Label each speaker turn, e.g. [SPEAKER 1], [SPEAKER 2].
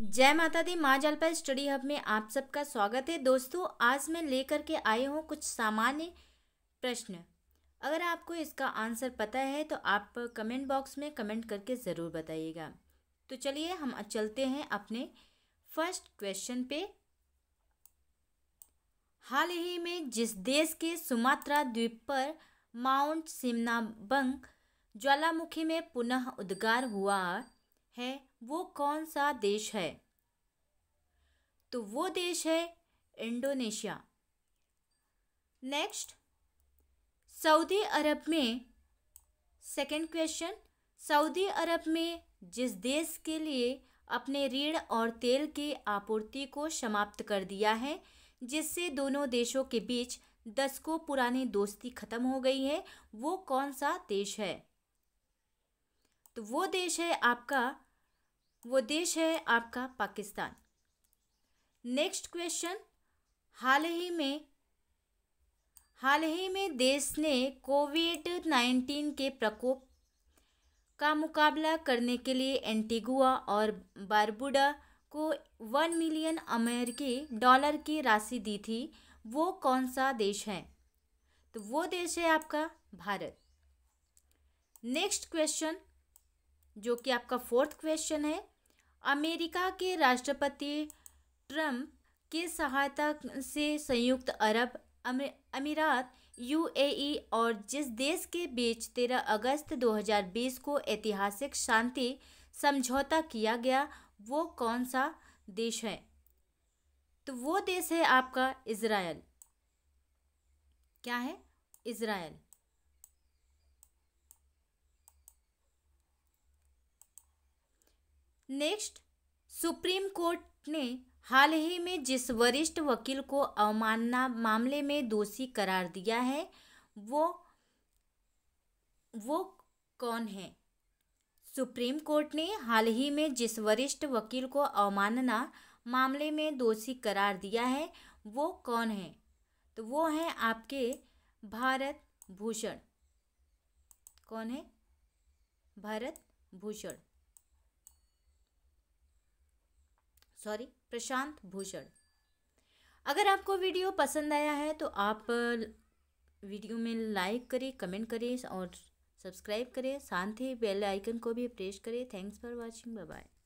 [SPEAKER 1] जय माता दी माँ जलपा स्टडी हब में आप सबका स्वागत है दोस्तों आज मैं लेकर के आई हूँ कुछ सामान्य प्रश्न अगर आपको इसका आंसर पता है तो आप कमेंट बॉक्स में कमेंट करके ज़रूर बताइएगा तो चलिए हम चलते हैं अपने फर्स्ट क्वेश्चन पे हाल ही में जिस देश के सुमात्रा द्वीप पर माउंट सिमनाबंग ज्वालामुखी में पुनः उद्गार हुआ है वो कौन सा देश है तो वो देश है इंडोनेशिया नेक्स्ट सऊदी अरब में सेकंड क्वेश्चन सऊदी अरब में जिस देश के लिए अपने ऋण और तेल की आपूर्ति को समाप्त कर दिया है जिससे दोनों देशों के बीच दशकों पुरानी दोस्ती खत्म हो गई है वो कौन सा देश है तो वो देश है आपका वो देश है आपका पाकिस्तान नेक्स्ट क्वेश्चन हाल ही में हाल ही में देश ने कोविड नाइन्टीन के प्रकोप का मुकाबला करने के लिए एंटीगुआ और बारबुडा को वन मिलियन अमेरिकी डॉलर की राशि दी थी वो कौन सा देश है तो वो देश है आपका भारत नेक्स्ट क्वेश्चन जो कि आपका फोर्थ क्वेश्चन है अमेरिका के राष्ट्रपति ट्रंप के सहायता से संयुक्त अरब अमीरात यूएई और जिस देश के बीच 13 अगस्त 2020 को ऐतिहासिक शांति समझौता किया गया वो कौन सा देश है तो वो देश है आपका इसराइल क्या है इसराइल नेक्स्ट सुप्रीम कोर्ट ने हाल ही में जिस वरिष्ठ वकील को अवमानना मामले में दोषी करार दिया है वो वो कौन है सुप्रीम कोर्ट ने हाल ही में जिस वरिष्ठ वकील को अवमानना मामले में दोषी करार दिया है वो कौन है तो वो है आपके भारत भूषण कौन है भारत भूषण सॉरी प्रशांत भूषण अगर आपको वीडियो पसंद आया है तो आप वीडियो में लाइक करें कमेंट करें और सब्सक्राइब करें साथ ही बेल आइकन को भी प्रेस करें thanks for watching bye bye